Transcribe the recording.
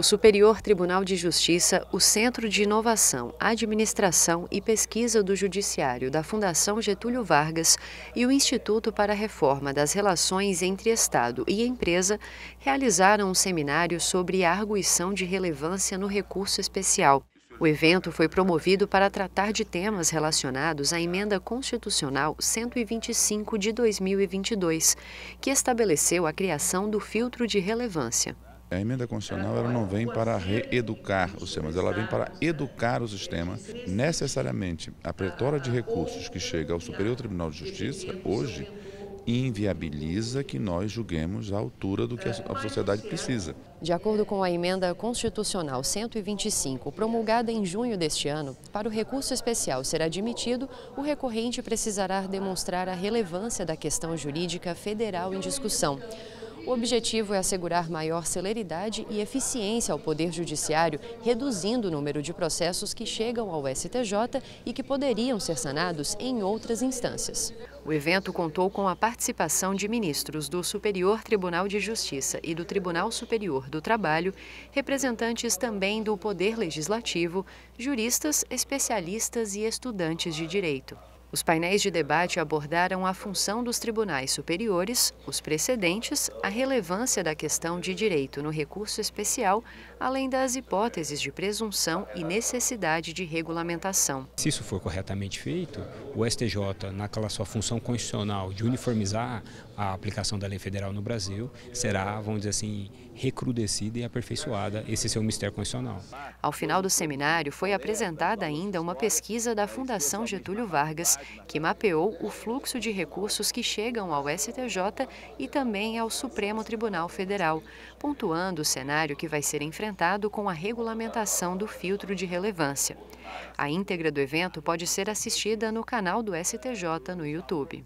o Superior Tribunal de Justiça, o Centro de Inovação, Administração e Pesquisa do Judiciário da Fundação Getúlio Vargas e o Instituto para a Reforma das Relações entre Estado e Empresa realizaram um seminário sobre a arguição de relevância no recurso especial. O evento foi promovido para tratar de temas relacionados à Emenda Constitucional 125 de 2022, que estabeleceu a criação do filtro de relevância. A emenda constitucional ela não vem para reeducar o sistema, mas ela vem para educar o sistema. Necessariamente, a pretória de recursos que chega ao Superior Tribunal de Justiça hoje inviabiliza que nós julguemos à altura do que a sociedade precisa. De acordo com a emenda constitucional 125, promulgada em junho deste ano, para o recurso especial ser admitido, o recorrente precisará demonstrar a relevância da questão jurídica federal em discussão. O objetivo é assegurar maior celeridade e eficiência ao Poder Judiciário, reduzindo o número de processos que chegam ao STJ e que poderiam ser sanados em outras instâncias. O evento contou com a participação de ministros do Superior Tribunal de Justiça e do Tribunal Superior do Trabalho, representantes também do Poder Legislativo, juristas, especialistas e estudantes de direito. Os painéis de debate abordaram a função dos tribunais superiores, os precedentes, a relevância da questão de direito no recurso especial, além das hipóteses de presunção e necessidade de regulamentação. Se isso for corretamente feito, o STJ, naquela sua função constitucional de uniformizar a aplicação da lei federal no Brasil, será, vamos dizer assim, recrudescida e aperfeiçoada esse seu mistério constitucional. Ao final do seminário, foi apresentada ainda uma pesquisa da Fundação Getúlio Vargas que mapeou o fluxo de recursos que chegam ao STJ e também ao Supremo Tribunal Federal, pontuando o cenário que vai ser enfrentado com a regulamentação do filtro de relevância. A íntegra do evento pode ser assistida no canal do STJ no YouTube.